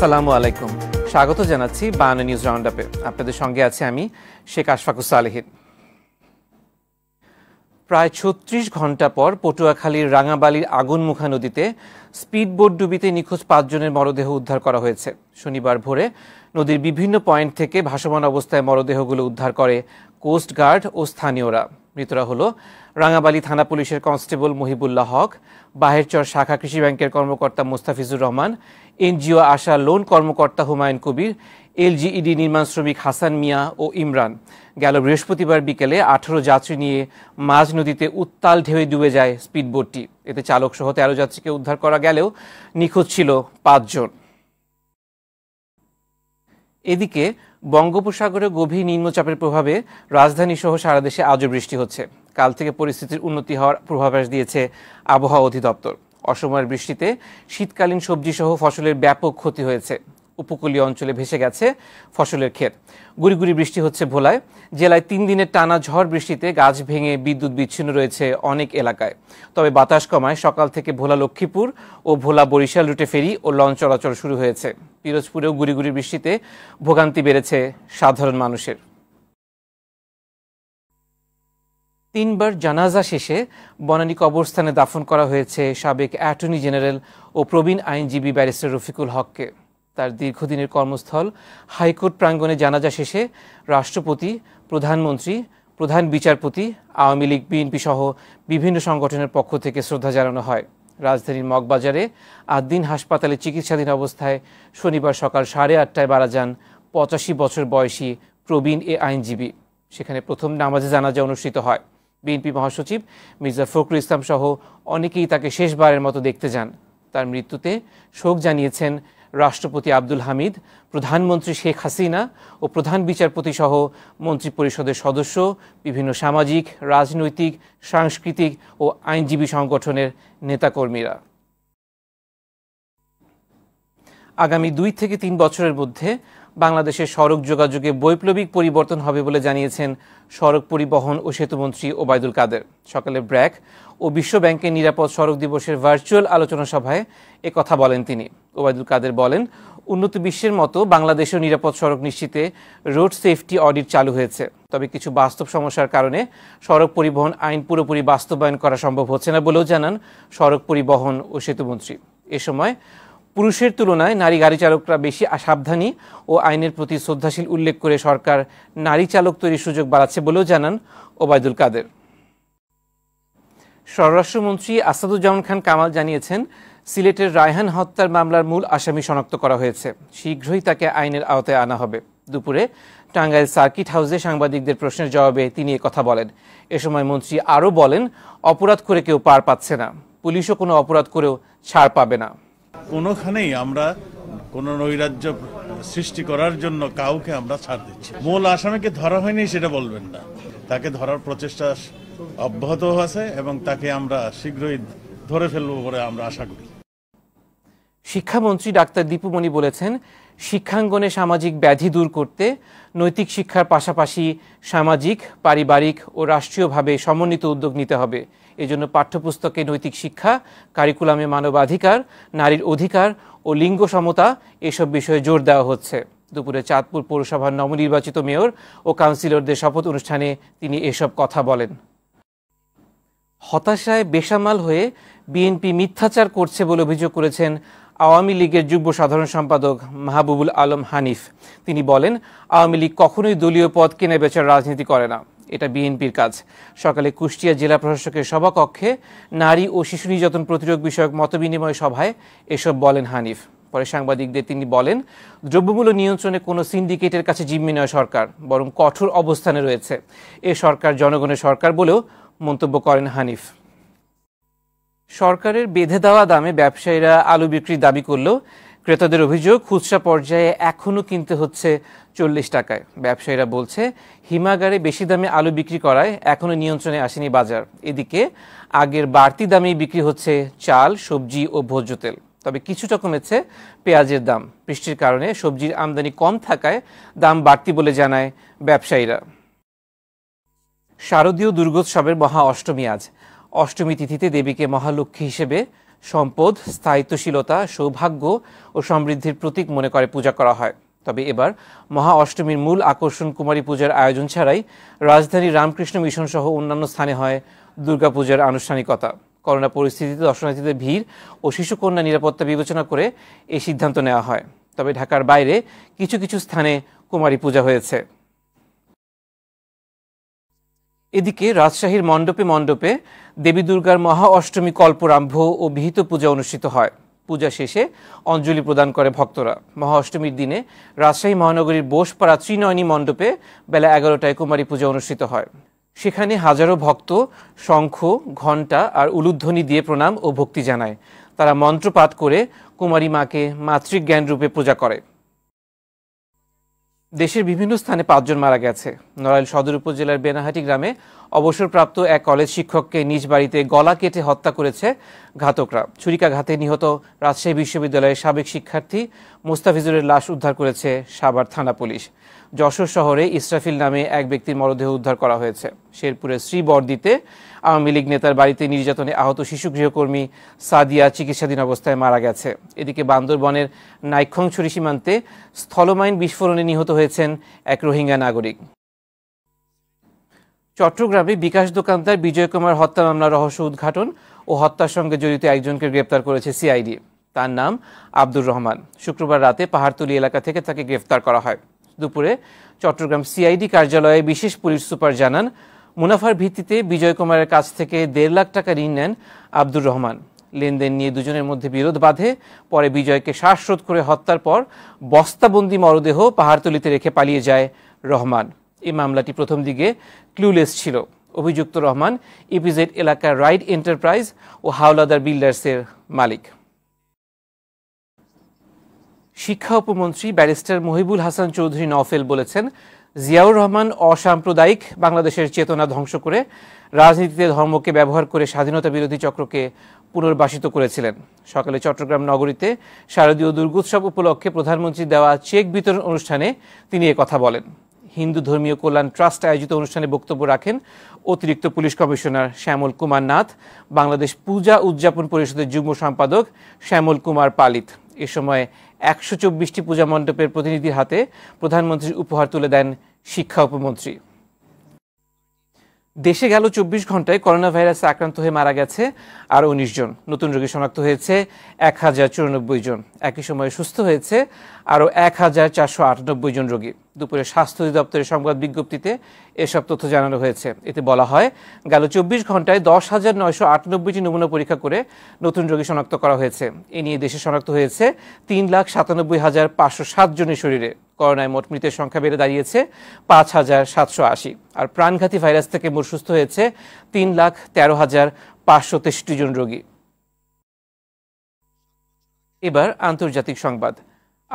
আসসালামু আলাইকুম স্বাগত জানাচ্ছি বায়ানা নিউজ রাউন্ড আপে আপনাদের সঙ্গে আছি আমি শেখ আশফাকুস আলহিদ প্রায় ছত্রিশ ঘন্টা পর পটুয়াখালীর রাঙাবালির আগুনমুখা নদীতে স্পিডবোট ডুবিতে নিখোঁজ পাঁচজনের মরদেহ উদ্ধার করা হয়েছে শনিবার ভোরে নদীর বিভিন্ন পয়েন্ট থেকে ভাসমান অবস্থায় মরদেহগুলো উদ্ধার করে কোস্টগার্ড ও স্থানীয়রা মৃতরা হলো রাঙাবালি থানা পুলিশের কনস্টেবল মহিবুল্লাহ হক বাহেরচর শাখা কৃষি ব্যাংকের কর্মকর্তা মোস্তাফিজুর রহমান এনজিও আশা লোন কর্মকর্তা হুমায়ুন কবির এলজিইডি নির্মাণ শ্রমিক হাসান মিয়া ও ইমরান গেল বৃহস্পতিবার বিকেলে আঠারো যাত্রী নিয়ে মাঝ নদীতে উত্তাল ঢেউয়ে ডুবে যায় স্পিডবোটটি এতে চালক সহ তেরো যাত্রীকে উদ্ধার করা গেলেও নিখোঁজ ছিল পাঁচজন এদিকে বঙ্গোপসাগরে গভীর নিম্নচাপের প্রভাবে রাজধানী সহ সারা দেশে আজও বৃষ্টি হচ্ছে কাল থেকে পরিস্থিতির উন্নতি হওয়ার পূর্বাভাস দিয়েছে আবহাওয়া অধিদপ্তর অসময়ের বৃষ্টিতে শীতকালীন সবজিসহ ফসলের ব্যাপক ক্ষতি হয়েছে উপকূলীয় অঞ্চলে ভেসে গেছে ফসলের ক্ষেত গুড়িগুড়ি বৃষ্টি হচ্ছে ভোলায় জেলায় তিন দিনের টানা ঝড় বৃষ্টিতে গাছ ভেঙে বিদ্যুৎ বিচ্ছিন্ন রয়েছে অনেক এলাকায় তবে বাতাস কমায় সকাল থেকে ভোলা লক্ষ্মীপুর ও ভোলা বরিশাল রুটে ফেরি ও লঞ্চ চলাচল শুরু হয়েছে পিরোজপুরেও গুড়িগুড়ি বৃষ্টিতে ভোগান্তি বেড়েছে সাধারণ মানুষের তিনবার জানাজা শেষে বনানী কবরস্থানে দাফন করা হয়েছে সাবেক অ্যাটর্নি জেনারেল ও প্রবীণ আইনজীবী ব্যারিস্টার রফিকুল হককে তার দীর্ঘদিনের কর্মস্থল হাইকোর্ট প্রাঙ্গণে জানাজা শেষে রাষ্ট্রপতি প্রধানমন্ত্রী প্রধান বিচারপতি আওয়ামী লীগ বিএনপি সহ বিভিন্ন সংগঠনের পক্ষ থেকে শ্রদ্ধা জানানো হয় রাজধানীর মগবাজারে আদ্দিন হাসপাতালে চিকিৎসাধীন অবস্থায় শনিবার সকাল সাড়ে আটটায় মারা যান পঁচাশি বছর বয়সী প্রবীণ এ আইনজীবী সেখানে প্রথম নামাজে জানাজা অনুষ্ঠিত হয় বিএনপি মহাসচিব মির্জা ফখরুল ইসলাম সহ অনেকেই তাকে শেষবারের মতো দেখতে যান তার মৃত্যুতে শোক জানিয়েছেন রাষ্ট্রপতি আব্দুল হামিদ প্রধানমন্ত্রী শেখ হাসিনা ও প্রধান বিচারপতি সহ মন্ত্রিপরিষদের সদস্য বিভিন্ন সামাজিক রাজনৈতিক সাংস্কৃতিক ও আইনজীবী সংগঠনের নেতাকর্মীরা আগামী দুই থেকে তিন বছরের মধ্যে বাংলাদেশের সড়ক যোগাযোগে বৈপ্লবিক পরিবর্তন হবে বলে জানিয়েছেন সড়ক পরিবহন ও সেতুমন্ত্রী ওবায়দুল কাদের সকালে ব্র্যাক ও বিশ্ব ব্যাংকের নিরাপদ সড়ক দিবসের ভার্চুয়াল আলোচনা সভায় এ কথা বলেন তিনি ওবায়দুল কাদের বলেন উন্নত বিশ্বের মতো বাংলাদেশেও নিরাপদ সড়ক নিশ্চিতে রোড সেফটি অডিট চালু হয়েছে তবে কিছু বাস্তব সমস্যার কারণে সড়ক পরিবহন আইন পুরোপুরি বাস্তবায়ন করা সম্ভব হচ্ছে না বলেও জানান সড়ক পরিবহন ও সেতুমন্ত্রী এ সময় পুরুষের তুলনায় নারী গাড়ি চালকরা বেশি সাবধানী ও আইনের প্রতি শ্রদ্ধাশীল উল্লেখ করে সরকার নারী চালক তৈরির সুযোগ বাড়াচ্ছে বলেও জানান ওবায়দুল কাদের স্বরাষ্ট্রমন্ত্রী আসাদুজ্জামান খান কামাল জানিয়েছেন সিলেটের রায়হান হত্যার মামলার মূল আসামি শনাক্ত করা হয়েছে শীঘ্রই তাকে আইনের আওতায় আনা হবে দুপুরে টাঙ্গাইল সার্কিট হাউসে সাংবাদিকদের প্রশ্নের জবাবে তিনি কথা বলেন এ সময় মন্ত্রী আরও বলেন অপরাধ করে কেউ পার পাচ্ছে না পুলিশও কোনো অপরাধ করেও ছাড় পাবে না কোনোখানেই আমরা কোন নৈরাজ্য সৃষ্টি করার জন্য কাউকে আমরা ছাড় দিচ্ছি মূল আসামিকে ধরা হয়নি সেটা বলবেন না তাকে ধরার প্রচেষ্টা অব্যাহত আছে এবং তাকে আমরা শীঘ্রই ধরে ফেলব বলে আমরা আশা করি শিক্ষামন্ত্রী ডাক্তার দীপুমণি বলেছেন শিক্ষাঙ্গনে সামাজিক ব্যাধি দূর করতে নৈতিক শিক্ষার পাশাপাশি সামাজিক পারিবারিক ও রাষ্ট্রীয়ভাবে সমন্বিত উদ্যোগ নিতে হবে এজন্য পাঠ্যপুস্তকে নৈতিক শিক্ষা কারিকুলামে মানবাধিকার নারীর অধিকার ও লিঙ্গ সমতা এসব বিষয়ে জোর দেওয়া হচ্ছে দুপুরে চাঁদপুর পৌরসভার নবনির্বাচিত মেয়র ও কাউন্সিলরদের শপথ অনুষ্ঠানে তিনি এসব কথা বলেন হতাশায় বেসামাল হয়ে বিএনপি মিথ্যাচার করছে বলে অভিযোগ করেছেন আওয়ামী লীগের যুগ্ম সাধারণ সম্পাদক মাহবুবুল আলম হানিফ তিনি বলেন আওয়ামী লীগ কখনোই দলীয় পদ কেনা বেচার রাজনীতি করে না এটা বিএনপির কাজ সকালে কুষ্টিয়া জেলা প্রশাসকের সভাকক্ষে নারী ও শিশু নির্যাতন প্রতিরোধ বিষয়ক মতবিনিময় সভায় এসব বলেন হানিফ পরে সাংবাদিকদের তিনি বলেন দ্রব্যমূল্য নিয়ন্ত্রণে কোনো সিন্ডিকেটের কাছে জিম্মি নয় সরকার বরং কঠোর অবস্থানে রয়েছে এ সরকার জনগণের সরকার বলেও মন্তব্য করেন হানিফ সরকারের বেঁধে দেওয়া দামে ব্যবসায়ীরা আলু বিক্রির দাবি করলেও ক্রেতাদের অভিযোগ খুচরা পর্যায়ে এখনও কিনতে হচ্ছে চল্লিশ টাকায় ব্যবসায়ীরা বলছে হিমাগারে বেশি দামে আলু বিক্রি করায় এখনও নিয়ন্ত্রণে আসেনি বাজার এদিকে আগের বাড়তি দামেই বিক্রি হচ্ছে চাল সবজি ও ভোজ্য তেল তবে কিছুটা কমেছে পেঁয়াজের দাম বৃষ্টির কারণে সবজির আমদানি কম থাকায় দাম বাড়তি বলে জানায় ব্যবসায়ীরা শারদীয় দুর্গোৎসবের মহা অষ্টমী আজ অষ্টমী তিথিতে দেবীকে মহালক্ষ্মী হিসেবে সম্পদ স্থায়িত্বশীলতা সৌভাগ্য ও সমৃদ্ধির প্রতীক মনে করে পূজা করা হয় তবে এবার মহা অষ্টমীর মূল আকর্ষণ কুমারী পূজার আয়োজন ছাড়াই রাজধানী রামকৃষ্ণ মিশন সহ অন্যান্য স্থানে হয় দুর্গাপূজার আনুষ্ঠানিকতা করোনা পরিস্থিতিতে দর্শনার্থীদের ভিড় ও শিশুকন্যা নিরাপত্তা বিবেচনা করে এই সিদ্ধান্ত নেওয়া হয় তবে ঢাকার বাইরে কিছু কিছু স্থানে কুমারী পূজা হয়েছে এদিকে রাজশাহীর মণ্ডপে মণ্ডপে দেবী দুর্গার মহা অষ্টমী কল্পরাম্ভ ও বিহিত পূজা অনুষ্ঠিত হয় পূজা শেষে অঞ্জলি প্রদান করে ভক্তরা মহা অষ্টমীর দিনে রাজশাহী মহানগরীর বোসপাড়া ত্রিনয়নী মণ্ডপে বেলা এগারোটায় কুমারী পূজা অনুষ্ঠিত হয় সেখানে হাজারো ভক্ত শঙ্খ ঘণ্টা আর উলুধ্বনি দিয়ে প্রণাম ও ভক্তি জানায় তারা মন্ত্রপাত করে কুমারী মাকে মাতৃজ্ঞান রূপে পূজা করে দেশের বিভিন্ন স্থানে পাঁচজন মারা গেছে নড়াইল সদর উপজেলার বেনাহাটি গ্রামে অবসরপ্রাপ্ত এক কলেজ শিক্ষককে নিজ বাড়িতে গলা কেটে হত্যা করেছে ঘাতকরা ছুরিকাঘাতে নিহত রাজশাহী বিশ্ববিদ্যালয়ের সাবেক শিক্ষার্থী মোস্তাফিজুরের লাশ উদ্ধার করেছে সাভার থানা পুলিশ যশোর শহরে ইসরাফিল নামে এক ব্যক্তির মরদেহ উদ্ধার করা হয়েছে শেরপুরের শ্রীবর্দিতে আওয়ামী লীগ নেতার বাড়িতে নির্যাতনে আহত শিশু গৃহকর্মী সাদিয়া চিকিৎসাধীন অবস্থায় মারা গেছে এদিকে বান্দরবনের নাইক্ষংছড়ি সীমান্তে স্থলমাইন বিস্ফোরণে নিহত হয়েছেন এক রোহিঙ্গা নাগরিক চট্টগ্রামে বিকাশ দোকানদার বিজয় কুমার হত্যা মামলার রহস্য উদ্ঘাটন ও হত্যার সঙ্গে জড়িত একজনকে গ্রেপ্তার করেছে সিআইডি তার নাম আব্দুর রহমান শুক্রবার রাতে পাহাড়তলি এলাকা থেকে তাকে গ্রেফতার করা হয় দুপুরে চট্টগ্রাম সিআইডি কার্যালয়ে বিশেষ পুলিশ সুপার জানান মুনাফার ভিত্তিতে বিজয় কুমারের কাছ থেকে দেড় লাখ টাকা ঋণ নেন আব্দুর রহমান লেনদেন নিয়ে দুজনের মধ্যে বিরোধ বাঁধে পরে বিজয়কে শ্বাসরোধ করে হত্যার পর বস্তাবন্দি মরদেহ পাহাড়তলিতে রেখে পালিয়ে যায় রহমান এই মামলাটি প্রথম দিকে ক্লুলেস ছিল অভিযুক্ত রহমান ইপিজেড এলাকার রাইড এন্টারপ্রাইজ ও হাওলাদার বিল্ডার্সের মালিক শিক্ষা উপমন্ত্রী ব্যারিস্টার মহিবুল হাসান চৌধুরী নফেল বলেছেন জিয়াউর রহমান অসাম্প্রদায়িক বাংলাদেশের চেতনা ধ্বংস করে রাজনীতিতে ধর্মকে ব্যবহার করে স্বাধীনতা বিরোধী চক্রকে পুনর্বাসিত করেছিলেন সকালে চট্টগ্রাম নগরীতে শারদীয় দুর্গোৎসব উপলক্ষে প্রধানমন্ত্রী দেওয়া চেক বিতরণ অনুষ্ঠানে তিনি কথা বলেন হিন্দু ধর্মীয় কল্যাণ ট্রাস্ট আয়োজিত অনুষ্ঠানে বক্তব্য রাখেন অতিরিক্ত পুলিশ কমিশনার শ্যামল কুমার নাথ বাংলাদেশ পূজা উদযাপন পরিষদের যুগ্ম সম্পাদক শ্যামল কুমার পালিত এ সময় একশো চব্বিশটি পূজা মণ্ডপের প্রতিনিধির হাতে প্রধানমন্ত্রীর উপহার তুলে দেন শিক্ষা উপমন্ত্রী দেশে গেল চব্বিশ ঘন্টায় করোনা ভাইরাসে আক্রান্ত হয়ে মারা গেছে আরও উনিশ জন নতুন রোগী শনাক্ত হয়েছে এক হাজার চুরানব্বই জন একই সময়ে সুস্থ হয়েছে আরও এক হাজার চারশো আটানব্বই জন রোগী দুপুরে স্বাস্থ্য অধিদপ্তরের সংবাদ বিজ্ঞপ্তিতে এসব তথ্য জানানো হয়েছে এতে বলা হয় গেল চব্বিশ ঘন্টায় দশ হাজার নয়শো আটানব্বইটি নমুনা পরীক্ষা করে নতুন রোগী শনাক্ত করা হয়েছে এ নিয়ে দেশে শনাক্ত হয়েছে তিন লাখ সাতানব্বই হাজার পাঁচশো সাত জনের শরীরে করোনায় মোট মৃতের সংখ্যা বেড়ে দাঁড়িয়েছে পাঁচ হাজার সাতশো আশি আর প্রাণঘাতী ভাইরাস থেকে মোট সুস্থ হয়েছে তিন লাখ তেরো হাজার পাঁচশো তেষট্টি জন রোগী এবার আন্তর্জাতিক সংবাদ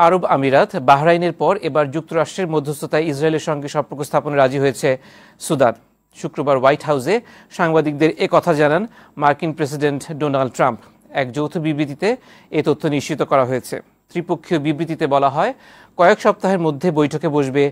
আরব আমিরাত বাহরাইনের পর এবার যুক্তরাষ্ট্রের মধ্যস্থতায় ইসরায়েলের সঙ্গে সম্পর্ক স্থাপনে রাজি হয়েছে সুদান শুক্রবার হোয়াইট হাউসে সাংবাদিকদের এ কথা জানান মার্কিন প্রেসিডেন্ট ডোনাল্ড ট্রাম্প এক যৌথ বিবৃতিতে এ তথ্য নিশ্চিত করা হয়েছে ত্রিপক্ষীয় বিবৃতিতে বলা হয় কয়েক সপ্তাহের মধ্যে বৈঠকে বসবে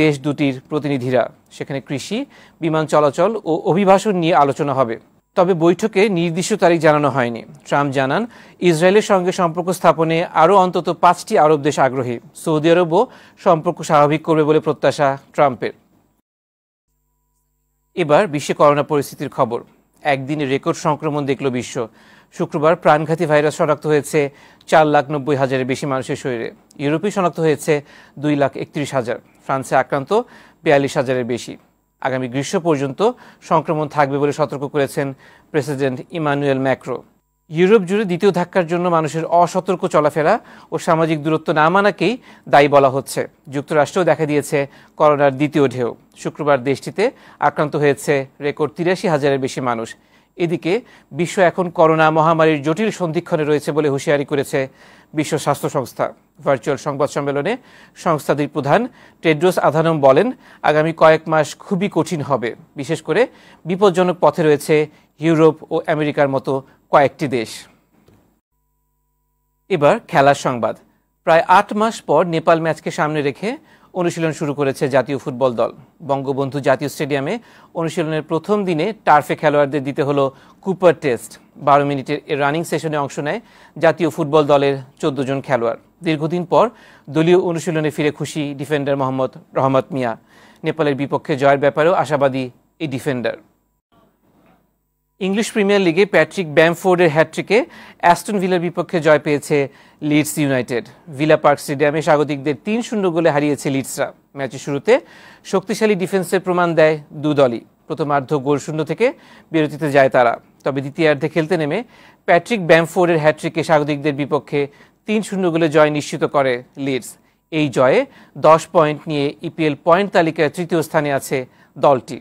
দেশ দুটির প্রতিনিধিরা সেখানে কৃষি বিমান চলাচল ও অভিবাসন নিয়ে আলোচনা হবে তবে বৈঠকে নির্দিষ্ট তারিখ জানানো হয়নি ট্রাম্প জানান ইসরায়েলের সঙ্গে সম্পর্ক স্থাপনে আরও অন্তত পাঁচটি আরব দেশ আগ্রহী সৌদি আরবও সম্পর্ক স্বাভাবিক করবে বলে প্রত্যাশা ট্রাম্পের এবার বিশ্বে করোনা পরিস্থিতির খবর একদিনে রেকর্ড সংক্রমণ দেখল বিশ্ব শুক্রবার প্রাণঘাতী ভাইরাস শনাক্ত হয়েছে চার লাখ নব্বই হাজারের বেশি মানুষের শরীরে ইউরোপে শনাক্ত হয়েছে দুই লাখ একত্রিশ হাজার ফ্রান্সে আক্রান্ত বিয়াল্লিশ হাজারের বেশি আগামী গ্রীষ্ম পর্যন্ত সংক্রমণ থাকবে বলে সতর্ক করেছেন প্রেসিডেন্ট ইমানুয়েল ম্যাক্রো ইউরোপ জুড়ে দ্বিতীয় ধাক্কার জন্য মানুষের অসতর্ক চলাফেরা ও সামাজিক দূরত্ব না মানাকেই দায়ী বলা হচ্ছে যুক্তরাষ্ট্রেও দেখা দিয়েছে করোনার দ্বিতীয় ঢেউ শুক্রবার দেশটিতে আক্রান্ত হয়েছে রেকর্ড তিরাশি হাজারের বেশি মানুষ এদিকে বিশ্ব এখন করোনা মহামারীর জটিল সন্ধিক্ষণে রয়েছে বলে হুঁশিয়ারি করেছে বিশ্ব স্বাস্থ্য সংস্থা ভার্চুয়াল সংবাদ সম্মেলনে সংস্থাটির প্রধান টেড্রোস আধানম বলেন আগামী কয়েক মাস খুবই কঠিন হবে বিশেষ করে বিপজ্জনক পথে রয়েছে ইউরোপ ও আমেরিকার মতো কয়েকটি দেশ এবার খেলার সংবাদ প্রায় আট মাস পর নেপাল ম্যাচকে সামনে রেখে অনুশীলন শুরু করেছে জাতীয় ফুটবল দল বঙ্গবন্ধু জাতীয় স্টেডিয়ামে অনুশীলনের প্রথম দিনে টার্ফে খেলোয়াড়দের দিতে হলো কুপার টেস্ট বারো মিনিটের এ রানিং সেশনে অংশ নেয় জাতীয় ফুটবল দলের চোদ্দ জন খেলোয়াড় দীর্ঘদিন পর দলীয় অনুশীলনে ফিরে খুশি ডিফেন্ডার মোহাম্মদ রহমত মিয়া নেপালের বিপক্ষে জয়ের ব্যাপারেও আশাবাদী এই ডিফেন্ডার ইংলিশ প্রিমিয়ার লিগে প্যাট্রিক ব্যামফোর্ডের হ্যাট্রিকে অ্যাস্টন ভিলার বিপক্ষে জয় পেয়েছে লিডস ইউনাইটেড ভিলা পার্ক স্টেডিয়ামে স্বাগতিকদের তিন শূন্য গোলে হারিয়েছে লিডসরা ম্যাচের শুরুতে শক্তিশালী ডিফেন্সের প্রমাণ দেয় দু দলই প্রথমার্ধ গোল শূন্য থেকে বিরতিতে যায় তারা তবে দ্বিতীয়ার্ধে খেলতে নেমে প্যাট্রিক ব্যামফোর্ডের হ্যাট্রিকে স্বাগতিকদের বিপক্ষে তিন শূন্য গোলে জয় নিশ্চিত করে লিডস এই জয়ে দশ পয়েন্ট নিয়ে ইপিএল পয়েন্ট তালিকায় তৃতীয় স্থানে আছে দলটি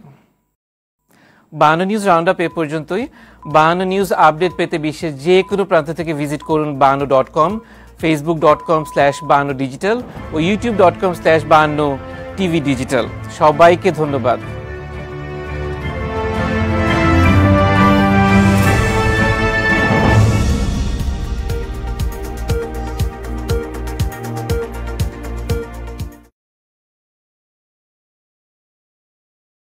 বাহান্ন নিউজ রাউন্ড আপ এ পর্যন্তই বাহান্ন নিউজ আপডেট পেতে বিশ্বের যে কোনো প্রান্ত থেকে ভিজিট করুন বাহান্ন dot com Facebook dot com slash বাহান্ন ডিজিটাল ও ইউটিউব ডট কম স্ল্যাশ বাহান্ন টিভি ডিজিটাল সবাইকে ধন্যবাদ